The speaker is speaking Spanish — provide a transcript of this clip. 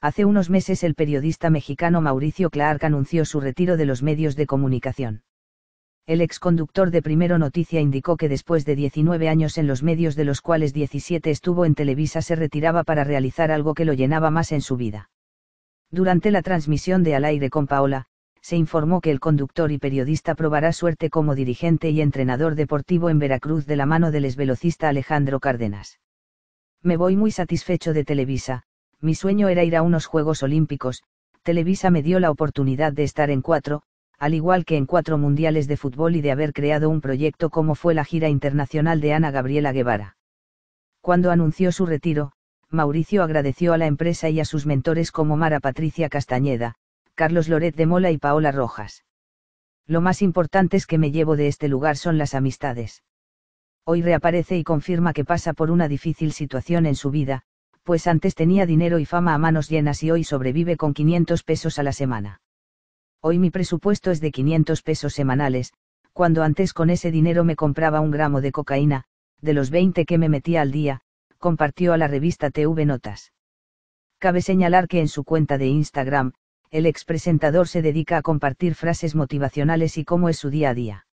Hace unos meses el periodista mexicano Mauricio Clark anunció su retiro de los medios de comunicación. El ex conductor de Primero Noticia indicó que después de 19 años en los medios de los cuales 17 estuvo en Televisa se retiraba para realizar algo que lo llenaba más en su vida. Durante la transmisión de Al aire con Paola, se informó que el conductor y periodista probará suerte como dirigente y entrenador deportivo en Veracruz de la mano del esvelocista Alejandro Cárdenas. Me voy muy satisfecho de Televisa, mi sueño era ir a unos Juegos Olímpicos, Televisa me dio la oportunidad de estar en cuatro, al igual que en cuatro mundiales de fútbol y de haber creado un proyecto como fue la gira internacional de Ana Gabriela Guevara. Cuando anunció su retiro, Mauricio agradeció a la empresa y a sus mentores como Mara Patricia Castañeda, Carlos Loret de Mola y Paola Rojas. Lo más importante es que me llevo de este lugar son las amistades. Hoy reaparece y confirma que pasa por una difícil situación en su vida, pues antes tenía dinero y fama a manos llenas y hoy sobrevive con 500 pesos a la semana. Hoy mi presupuesto es de 500 pesos semanales, cuando antes con ese dinero me compraba un gramo de cocaína, de los 20 que me metía al día, compartió a la revista TV Notas. Cabe señalar que en su cuenta de Instagram, el expresentador se dedica a compartir frases motivacionales y cómo es su día a día.